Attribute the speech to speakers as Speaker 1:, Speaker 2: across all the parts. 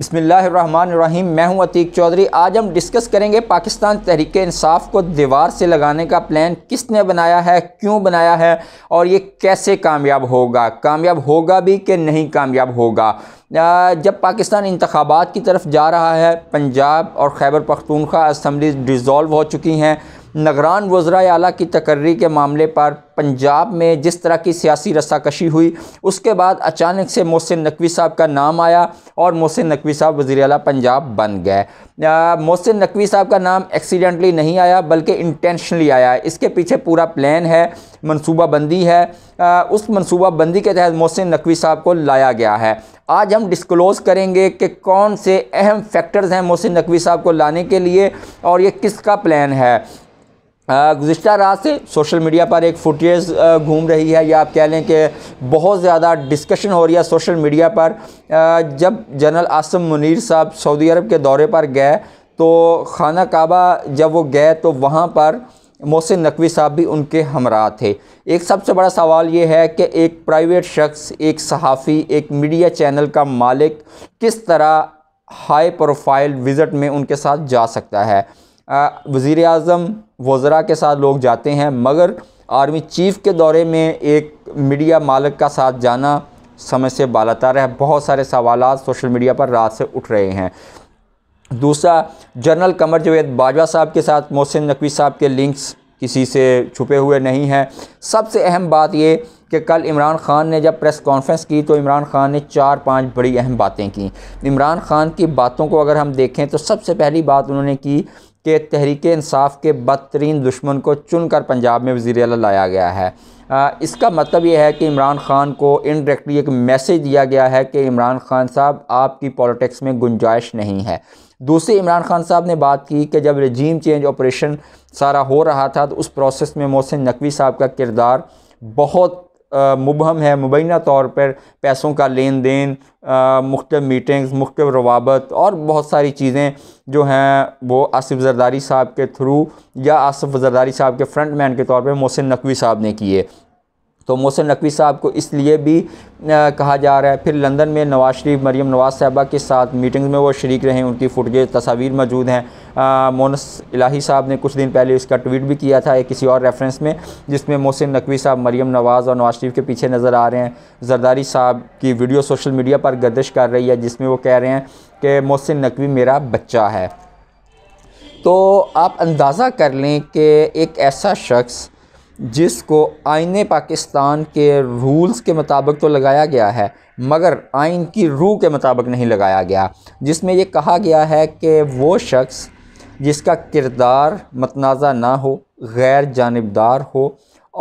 Speaker 1: बिसमीम मैं हूं अतीक चौधरी आज हम डिस्कस करेंगे पाकिस्तान तहरीक इंसाफ को दीवार से लगाने का प्लान किसने बनाया है क्यों बनाया है और ये कैसे कामयाब होगा कामयाब होगा भी कि नहीं कामयाब होगा जब पाकिस्तान इंतबात की तरफ जा रहा है पंजाब और खैबर पख्तूनख्वा असम्बली डिज़ोल्व हो चुकी हैं नगरान वज्रा अला की तकर्री के मामले पर पंजाब में जिस तरह की सियासी रस्साकशी हुई उसके बाद अचानक से मोहसिन नकवी साहब का नाम आया और मोहसिन नकवी साहब वज़ी अला पंजाब बन गए मोहसिन नकवी साहब का नाम एक्सीडेंटली नहीं आया बल्कि इंटेंशनली आया इसके पीछे पूरा प्लान है मनसूबाबंदी है आ, उस मनसूबाबंदी के तहत मोहसिन नकवी साहब को लाया गया है आज हम डिस्क्लोज़ करेंगे कि कौन से अहम फैक्टर्स हैं मोहसिन नकवी साहब को लाने के लिए और ये किसका प्लान है गुज्तर रात से सोशल मीडिया पर एक फुटेज घूम रही है या आप कह लें कि बहुत ज़्यादा डिस्कशन हो रही है सोशल मीडिया पर जब जनरल आसम मुनीर साहब सऊदी अरब के दौरे पर गए तो खाना काबा जब वो गए तो वहाँ पर मोहसिन नकवी साहब भी उनके हमरा थे एक सबसे बड़ा सवाल ये है कि एक प्राइवेट शख्स एक सहाफ़ी एक मीडिया चैनल का मालिक किस तरह हाई प्रोफाइल विज़िट में उनके साथ जा सकता है वज़ी अजम वज़रा के साथ लोग जाते हैं मगर आर्मी चीफ़ के दौरे में एक मीडिया मालक का साथ जाना समय से बालातर है बहुत सारे सवाल सोशल मीडिया पर रात से उठ रहे हैं दूसरा जनरल कमर जवेद बाजवा साहब के साथ मोहसिन नकवी साहब के लिंक्स किसी से छुपे हुए नहीं हैं सबसे अहम बात ये कि कल इमरान खान ने जब प्रेस कॉन्फ्रेंस की तो इमरान खान ने चार पांच बड़ी अहम बातें की इमरान खान की बातों को अगर हम देखें तो सबसे पहली बात उन्होंने की कि तहरीक इंसाफ के बदतरीन दुश्मन को चुनकर पंजाब में वज़ी अल लाया गया है आ, इसका मतलब यह है कि इमरान ख़ान को इनडायरेक्टली एक मैसेज दिया गया है कि इमरान ख़ान साहब आपकी पॉलिटिक्स में गुंजाइश नहीं है दूसरे इमरान खान साहब ने बात की कि जब रजीम चेंज ऑपरेशन सारा हो रहा था तो उस प्रोसेस में मोहसिन नकवी साहब का किरदार बहुत मुबहम है मुबैना तौर पर पैसों का लेन देन मुख्त मीटिंग्स मुख्त रवाबत और बहुत सारी चीज़ें जो हैं वो आसफ़ जरदारी साहब के थ्रू या आसफ़ जरदारी साहब के फ्रंट मैन के तौर पर मोहसिन नकवी साहब ने किए तो मोहसिन नकवी साहब को इसलिए भी आ, कहा जा रहा है फिर लंदन में नवाज़ शरीफ मरीम नवाज़ साहबा के साथ मीटिंग में वो शरीक रहे उनकी फुटेज तस्वीर मौजूद हैं मोनस इलाही साहब ने कुछ दिन पहले इसका ट्वीट भी किया था किसी और रेफरेंस में जिसमें मोहसिन नकवी साहब मरीम नवाज़ और नवाज़ शरीफ के पीछे नज़र आ रहे हैं जरदारी साहब की वीडियो सोशल मीडिया पर गर्दिश कर रही है जिसमें वो कह रहे हैं कि मोहसिन नकवी मेरा बच्चा है तो आप अंदाज़ा कर लें कि एक ऐसा शख्स जिसको आइन पाकिस्तान के रूल्स के मुताबिक तो लगाया गया है मगर आइन की रूह के मुताबिक नहीं लगाया गया जिसमें ये कहा गया है कि वो शख्स जिसका किरदार मतनाज़ा ना हो गैर जानबदार हो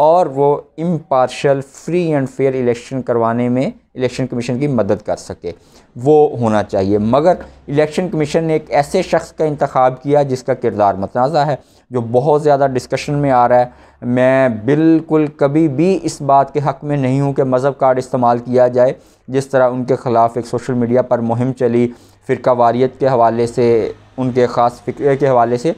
Speaker 1: और वो impartial free and fair election करवाने में इलेक्शन कमीशन की मदद कर सके वो होना चाहिए मगर इलेक्शन कमीशन ने एक ऐसे शख्स का इंतखब किया जिसका किरदार मतनाज़ा है जो बहुत ज़्यादा डिस्कशन में आ रहा है मैं बिल्कुल कभी भी इस बात के हक़ में नहीं हूँ कि मज़हब कार्ड इस्तेमाल किया जाए जिस तरह उनके ख़िलाफ़ एक सोशल मीडिया पर मुहिम चली फ़िरका कवारीत के हवाले से उनके ख़ास फ़िक्रे के हवाले से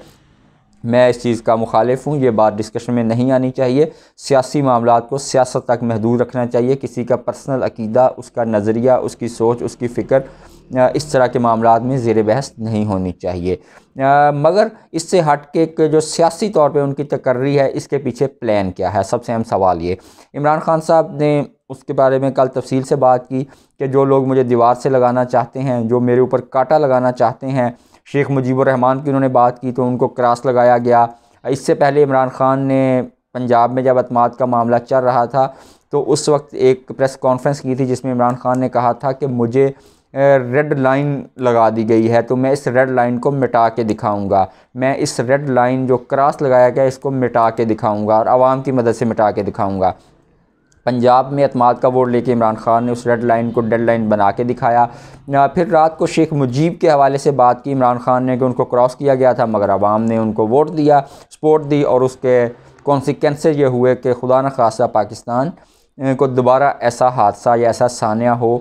Speaker 1: मैं इस चीज़ का मुखालिफ हूँ ये बात डिस्कशन में नहीं आनी चाहिए सियासी मामला को सियासत तक महदूद रखना चाहिए किसी का पर्सनल अकीदा उसका नज़रिया उसकी सोच उसकी फ़िक्र इस तरह के मामला में ज़ेर बहस नहीं होनी चाहिए आ, मगर इससे हट के जो सियासी तौर पर उनकी तकर्री है इसके पीछे प्लान क्या है सबसे अहम सवाल ये इमरान खान साहब ने उसके बारे में कल तफसील से बात की कि जो लोग मुझे दीवार से लगाना चाहते हैं जो मेरे ऊपर काटा लगाना चाहते हैं शेख रहमान की उन्होंने बात की तो उनको क्रास लगाया गया इससे पहले इमरान खान ने पंजाब में जब अतमाद का मामला चल रहा था तो उस वक्त एक प्रेस कॉन्फ्रेंस की थी जिसमें इमरान खान ने कहा था कि मुझे रेड लाइन लगा दी गई है तो मैं इस रेड लाइन को मिटा के दिखाऊंगा मैं इस रेड लाइन जो क्रॉस लगाया गया इसको मिटा के दिखाऊंगा और आवाम की मदद से मिटा के दिखाऊंगा पंजाब में अतमाद का वोट लेके इमरान खान ने उस रेड लाइन को डेड लाइन बना के दिखाया फिर रात को शेख मुजीब के हवाले से बात की इमरान खान ने कि उनको क्रॉस किया गया था मगर आवाम ने उनको वोट दिया सपोर्ट दी और उसके कॉन्सिक्वेंस ये हुए कि खुदा न खासा पाकिस्तान को दोबारा ऐसा हादसा या ऐसा सानिया हो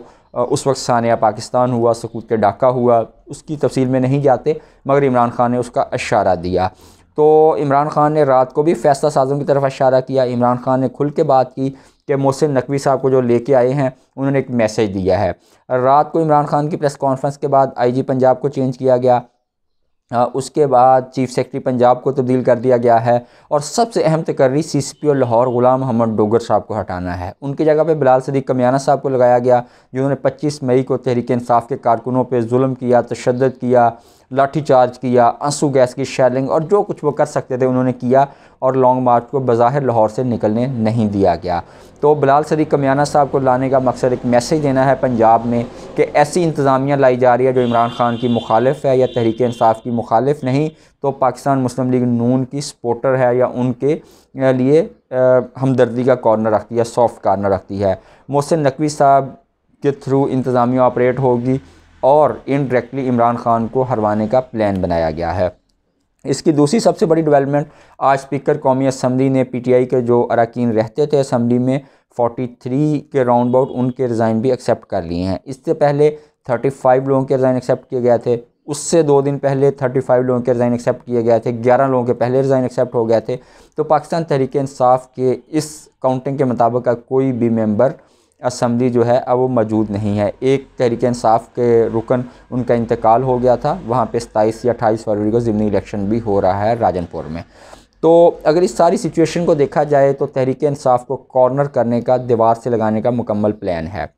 Speaker 1: उस वक्त सानिया पाकिस्तान हुआ सकूत के डाका हुआ उसकी तफसील में नहीं जाते मगर इमरान खान ने उसका इशारा दिया तो इमरान खान ने रात को भी फैसला साजों की तरफ इशारा किया इमरान खान ने खुल के बात की कि मोहसिन नकवी साहब को जो लेके आए हैं उन्होंने एक मैसेज दिया है रात को इमरान खान की प्रेस कॉन्फ्रेंस के बाद आईजी पंजाब को चेंज किया गया उसके बाद चीफ सेक्रेटरी पंजाब को तब्दील कर दिया गया है और सबसे अहम तकर्री C C P O Lahore Ghulam Mohammad Dogar साहब को हटाना है उनकी जगह पर बिलाल सदीक कमियाना साहब को लगाया गया जिन्होंने 25 मई को तहरीक इंसाफ के कारकुनों पर जुल्म किया तशद किया लाठी चार्ज किया आंसू गैस की शैलिंग और जो कुछ वो कर सकते थे उन्होंने किया और लॉन्ग मार्च को बज़ाहिर लाहौर से निकलने नहीं दिया गया तो बिलाल सदी कमियाना साहब को लाने का मकसद एक मैसेज देना है पंजाब में कि ऐसी इंतज़ामिया लाई जा रही है जो इमरान खान की मुखालफ है या तहरीक इंसाफ की मुखालफ नहीं तो पाकिस्तान मुस्लिम लीग नून की सपोर्टर है या उनके लिए हमदर्दी का कॉर्नर रखती है सॉफ्ट कॉर्नर रखती है मोहसिन नकवी साहब के थ्रू इंतज़ामिया ऑपरेट होगी और इनडायरेक्टली इमरान खान को हरवाने का प्लान बनाया गया है इसकी दूसरी सबसे बड़ी डेवलपमेंट आज स्पीकर कौमी असम्बली ने पीटीआई के जो अरकान रहते थे असम्बली में 43 के राउंड अबाउट उनके रिज़ाइन भी एक्सेप्ट कर लिए हैं इससे पहले 35 लोगों के रिज़ाइन एक्सेप्ट किए गए थे उससे दो दिन पहले 35 लोगों के रिज़ाइन एक्सेप्ट किए गए थे ग्यारह लोगों के पहले रिज़ाइन एक्सेप्ट हो गए थे तो पाकिस्तान तहरीक इंसाफ के इस काउंटिंग के मुताबिक कोई भी मेम्बर असम्बली जो है अब वो मौजूद नहीं है एक तहरीक इंसाफ के रुकन उनका इंतकाल हो गया था वहाँ पे सताईस या अट्ठाईस फरवरी को ज़मनी इलेक्शन भी हो रहा है राजनपुर में तो अगर इस सारी सिचुएशन को देखा जाए तो तहरीक इंसाफ को कॉर्नर करने का दीवार से लगाने का मुकम्मल प्लान है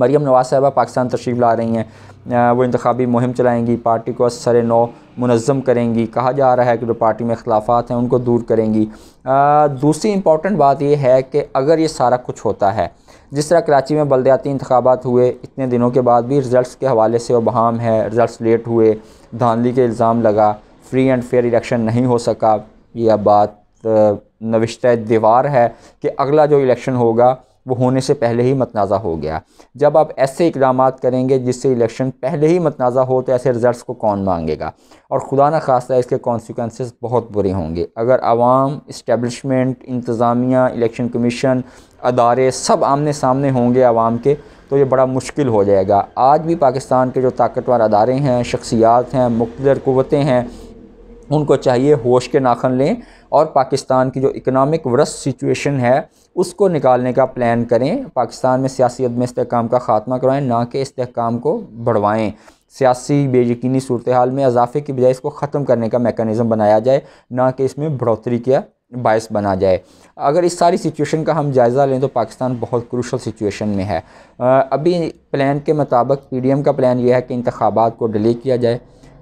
Speaker 1: मरीम नवाज साहबा पाकिस्तान तशरीफ ला रही हैं वो इंतबी मुहिम चलाएँगी पार्टी को असर नौ मनज़म करेंगी कहा जा रहा है कि जो पार्टी में अख्लाफात हैं उनको दूर करेंगी आ, दूसरी इंपॉर्टेंट बात यह है कि अगर ये सारा कुछ होता है जिस तरह कराची में बलदयाती इंतबात हुए इतने दिनों के बाद भी रिज़ल्ट के हवाले से वहाम है रिज़ल्ट लेट हुए धांधली के इल्ज़ाम लगा फ्री एंड फेयर इलेक्शन नहीं हो सका यह बात नविशत दीवार है कि अगला जो इलेक्शन होगा वो होने से पहले ही मतनाज़ा हो गया जब आप ऐसे इकदाम करेंगे जिससे इलेक्शन पहले ही मतनाज़ा हो तो ऐसे रिज़ल्ट को कौन मांगेगा और खुदा न खासा इसके कॉन्सिक्वेंसेस बहुत बुरे होंगे अगर आवाम इस्टेबलिशमेंट इंतज़ामिया इलेक्शन कमीशन अदारे सब आमने सामने होंगे आवाम के तो ये बड़ा मुश्किल हो जाएगा आज भी पाकिस्तान के जो ताकतवर अदारे हैं शख्सियात हैं मुख्तर क़वतें हैं उनको चाहिए होश के नाखन लें और पाकिस्तान की जो इकनॉमिक वर्स सिचुएशन है उसको निकालने का प्लान करें पाकिस्तान में सियासी अदम इसकाम का ख़ात्मा करवाएं ना कि इसकाम को बढ़वाएँ सियासी बेयकनी सूरत हाल में अजाफे की बजाय इसको ख़त्म करने का मेकनिज़म बनाया जाए ना कि इसमें बढ़ोतरी किया बायस बना जाए अगर इस सारी सिचुएशन का हम जायज़ा लें तो पाकिस्तान बहुत क्रूशल सिचुएशन में है अभी प्लान के मुताबिक पीडीएम का प्लान यह है कि इंतबात को डिले किया जाए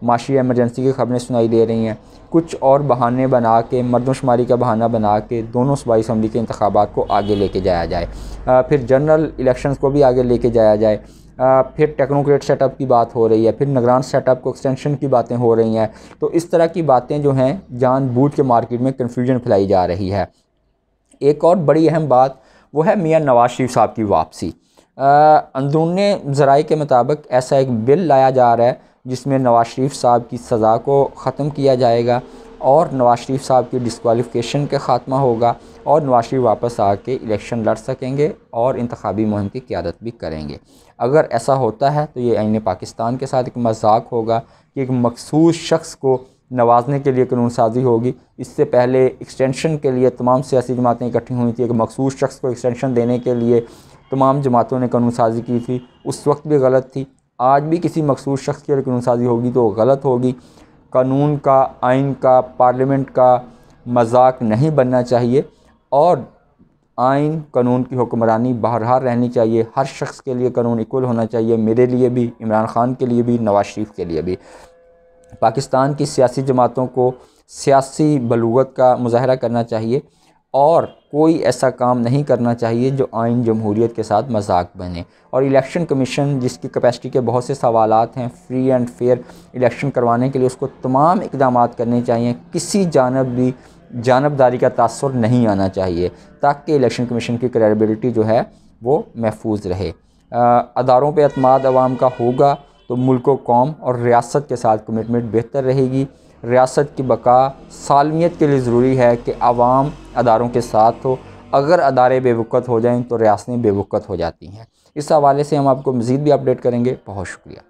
Speaker 1: माशी एमरजेंसी की खबरें सुनाई दे रही हैं कुछ और बहाने बना के मरदमशुमारी का बहाना बना के दोनों सूबाई असम्बली के इंतबात को आगे लेके जाया जाए आ, फिर जनरल इलेक्शन को भी आगे लेके जाया जाए आ, फिर टेक्नोक्रेट सेटअप की बात हो रही है फिर निगरान सेटअप को एक्सटेंशन की बातें हो रही हैं तो इस तरह की बातें जो हैं जान बूझ के मार्केट में कन्फ्यूजन फैलाई जा रही है एक और बड़ी अहम बात वो है मियाँ नवाज शरीफ साहब की वापसी अंदरून ज़राए के मुताबिक ऐसा एक बिल लाया जा रहा है जिसमें नवाज़ शरीफ साहब की सज़ा को ख़त्म किया जाएगा और नवाज़ शरीफ साहब की डिसकॉलीफिकेशन का खात्मा होगा और नवाज शरीफ वापस आके इलेक्शन लड़ सकेंगे और इंतबी मुहिम की क्यादत भी करेंगे अगर ऐसा होता है तो ये आइन पाकिस्तान के साथ एक मजाक होगा कि एक मखसूस शख्स को नवाजने के लिए कानून साजी होगी इससे पहले एक्सटेंशन के लिए तमाम सियासी जमातें इकट्ठी हुई थी एक मखसूस शख्स को एक्सटेंशन देने के लिए तमाम जमातों ने कानून साजी की थी उस वक्त भी गलत थी आज भी किसी मखसूस शख्स की अगर साजी होगी तो गलत होगी कानून का आइन का पार्लियामेंट का मजाक नहीं बनना चाहिए और आइन कानून की हुक्मरानी बहरहार रहनी चाहिए हर शख्स के लिए कानून इक्वल होना चाहिए मेरे लिए भी इमरान ख़ान के लिए भी नवाज शरीफ के लिए भी पाकिस्तान की सियासी जमातों को सियासी बलूगत का मुजाहरा करना चाहिए और कोई ऐसा काम नहीं करना चाहिए जो आइन जमहूरीत के साथ मजाक बने और इलेक्शन कमीशन जिसकी कैपेसिटी के बहुत से सवाल हैं फ्री एंड फेयर इलेक्शन करवाने के लिए उसको तमाम इकदाम करने चाहिए किसी जानब भी जानबदारी का तसर नहीं आना चाहिए ताकि इलेक्शन कमीशन की क्रेडिबिलिटी जो है वो महफूज रहे अदारों पर अतमाद आवाम का होगा तो मुल्क कौम और रियासत के साथ कमिटमेंट बेहतर रहेगी रियासत की बका सालमियत के लिए ज़रूरी है कि आवाम अदारों के साथ हो अगर अदारे बेवकत हो जाएँ तो रियासतें बेवकत हो जाती हैं इस हवाले से हम आपको मज़ीद भी अपडेट करेंगे बहुत शुक्रिया